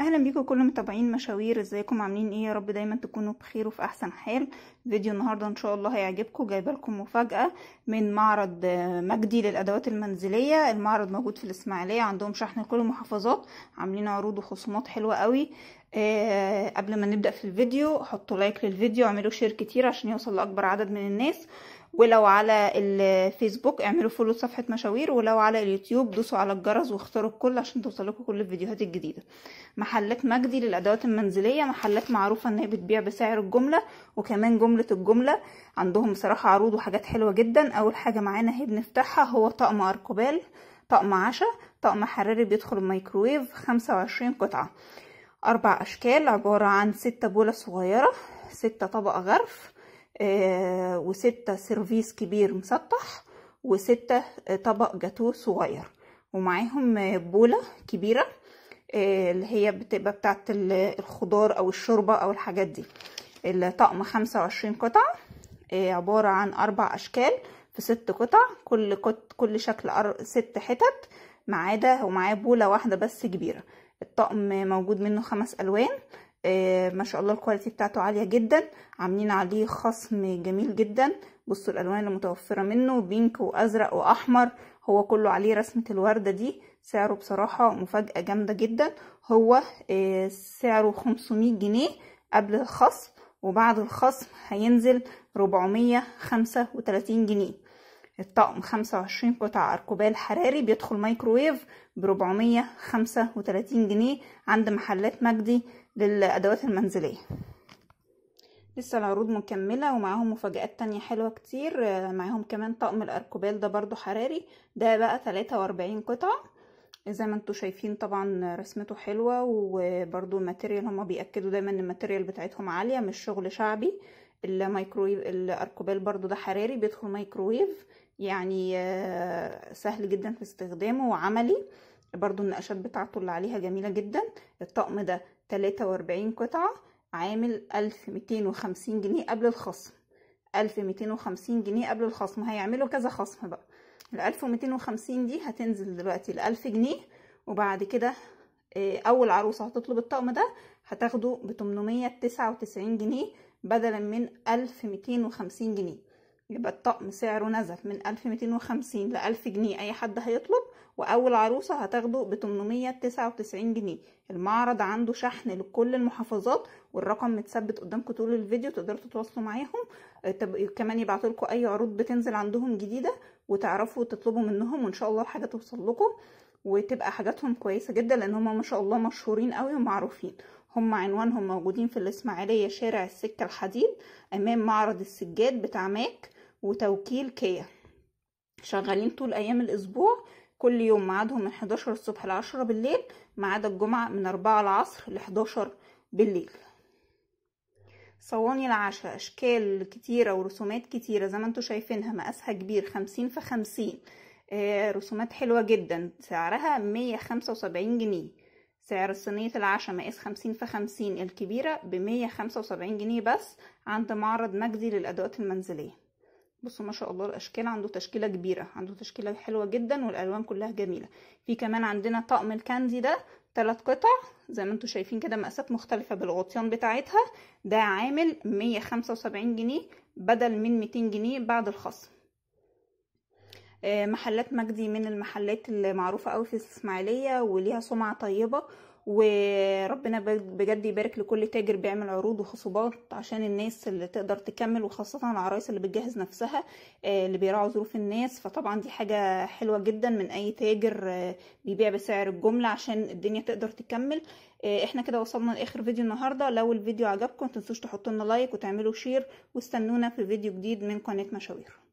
اهلا بيكم كل متابعين مشاوير ازيكم عاملين ايه يا رب دايما تكونوا بخير وفي احسن حال فيديو النهارده ان شاء الله هيعجبكم جايبه لكم مفاجاه من معرض مجدي للادوات المنزليه المعرض موجود في الاسماعيليه عندهم شحن لكل المحافظات عاملين عروض وخصومات حلوه قوي آه قبل ما نبدا في الفيديو حطوا لايك للفيديو اعملوا شير كتير عشان يوصل لاكبر عدد من الناس ولو على الفيسبوك اعملوا فولو صفحة مشاوير ولو على اليوتيوب دوسوا على الجرس واختاروا الكل عشان توصلكوا كل الفيديوهات الجديدة محلات مجدي للأدوات المنزلية محلات معروفة ان هي بتبيع بسعر الجملة وكمان جملة الجملة عندهم بصراحة عروض وحاجات حلوة جدا أول حاجة معانا هي بنفتحها هو طقم أركوبال طقم عشا طقم حراري بيدخل الميكرويف خمسة وعشرين قطعة أربع أشكال عبارة عن ستة بولة صغيرة ستة طبقة غرف آه، وستة سيرفيس كبير مسطح وستة آه، طبق جاتوه صغير ومعاهم آه، بولة كبيرة اللي هي بتبقى بتاعت الخضار او الشوربة او الحاجات دي الطقم خمسة وعشرين قطعة عبارة عن اربع اشكال في ست قطع كل قط كل شكل ست حتت ما عدا ومعاه بولة واحدة بس كبيرة الطقم موجود منه خمس الوان آه، ما شاء الله الكواليتي بتاعته عاليه جدا عاملين عليه خصم جميل جدا بصوا الالوان اللي متوفره منه بينك وازرق واحمر هو كله عليه رسمه الورده دي سعره بصراحه مفاجاه جامده جدا هو آه، سعره 500 جنيه قبل الخصم وبعد الخصم هينزل 435 جنيه الطقم 25 قطع أركوبال حراري بيدخل مايكرويف ب خمسة جنيه عند محلات مجدي للأدوات المنزلية لسه العروض مكملة ومعاهم مفاجآت تانية حلوة كتير آه، معاهم كمان طقم الأركوبال ده برضو حراري ده بقى تلاتة وأربعين قطعة زي ما انتوا شايفين طبعا رسمته حلوة وبرضو الماتيريال هما بيأكدوا دايما ان الماتيريال بتاعتهم عالية مش شغل شعبي الميكرويف الأركوبال برضو ده حراري بيدخل مايكرويف يعني آه، سهل جدا في استخدامه وعملي برضو النقشات بتاعته اللي عليها جميلة جدا الطقم ده 43 قطعة عامل 1250 جنيه قبل الخصم 1250 جنيه قبل الخصم هيعملوا كذا خصم بقى ال 1250 دي هتنزل دلوقتي ل 1000 جنيه وبعد كده آه، اول عروسه هتطلب الطقم ده هتاخده ب 899 جنيه بدلا من 1250 جنيه يبقى الطقم سعره نزل من 1250 ل 1000 جنيه اي حد هيطلب واول عروسه هتاخده ب 899 جنيه المعرض عنده شحن لكل المحافظات والرقم متثبت قدامكم طول الفيديو تقدروا تتواصلوا معاهم آه، كمان يبعتوا لكم اي عروض بتنزل عندهم جديده وتعرفوا تطلبوا منهم وان شاء الله الحاجه توصل لكم وتبقى حاجاتهم كويسه جدا لان هم ما شاء الله مشهورين قوي ومعروفين هم عنوانهم موجودين في الاسماعيليه شارع السكه الحديد امام معرض السجاد بتاع ماك وتوكيل كيا شغالين طول ايام الاسبوع كل يوم ميعادهم من 11 الصبح ل 10 بالليل ما عدا الجمعه من 4 العصر ل 11 بالليل صواني العشاء اشكال كتيره ورسومات كتيره زي ما انتم شايفينها مقاسها كبير 50 في 50 آه رسومات حلوه جدا سعرها 175 جنيه سعر صينية العشاء مقاس خمسين في خمسين الكبيرة بمية خمسة وسبعين جنيه بس عند معرض مجدي للأدوات المنزلية بصوا ما شاء الله الاشكال عنده تشكيله كبيره عنده تشكيله حلوه جدا والالوان كلها جميله في كمان عندنا طقم الكاندي ده ثلاث قطع زي ما انتم شايفين كده مقاسات مختلفه بالغطيان بتاعتها ده عامل 175 جنيه بدل من 200 جنيه بعد الخصم آه، محلات مجدي من المحلات المعروفه قوي في الاسماعيليه وليها سمعه طيبه وربنا بجد يبارك لكل تاجر بيعمل عروض وخصوبات عشان الناس اللي تقدر تكمل وخاصة العرايس اللي بتجهز نفسها آه، اللي بيراعوا ظروف الناس فطبعا دي حاجة حلوة جدا من اي تاجر آه، بيبيع بسعر الجملة عشان الدنيا تقدر تكمل آه، احنا كده وصلنا لاخر فيديو النهاردة لو الفيديو عجبكم متنسوش تحطوا لنا لايك وتعملوا شير واستنونا في فيديو جديد من قناة مشاوير